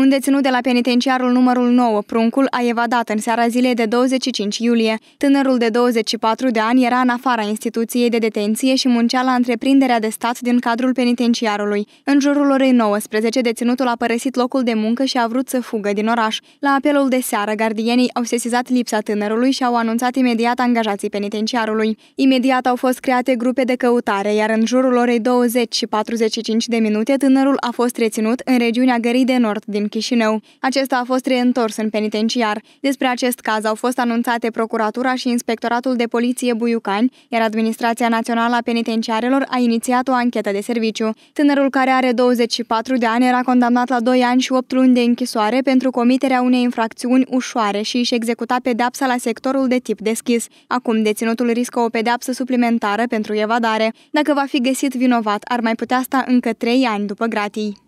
Un deținut de la penitenciarul numărul 9, Pruncul, a evadat în seara zilei de 25 iulie. Tânărul de 24 de ani era în afara instituției de detenție și muncea la întreprinderea de stat din cadrul penitenciarului. În jurul orei 19, deținutul a părăsit locul de muncă și a vrut să fugă din oraș. La apelul de seară, gardienii au sesizat lipsa tânărului și au anunțat imediat angajații penitenciarului. Imediat au fost create grupe de căutare, iar în jurul orei 20 și 45 de minute, tânărul a fost reținut în regiunea Gării de Nord din Chișinău. Acesta a fost reîntors în penitenciar. Despre acest caz au fost anunțate Procuratura și Inspectoratul de Poliție Buiucani, iar Administrația Națională a Penitenciarelor a inițiat o anchetă de serviciu. Tânărul care are 24 de ani era condamnat la 2 ani și 8 luni de închisoare pentru comiterea unei infracțiuni ușoare și își executa pedapsa la sectorul de tip deschis. Acum deținutul riscă o pedapsă suplimentară pentru evadare. Dacă va fi găsit vinovat, ar mai putea sta încă 3 ani după gratii.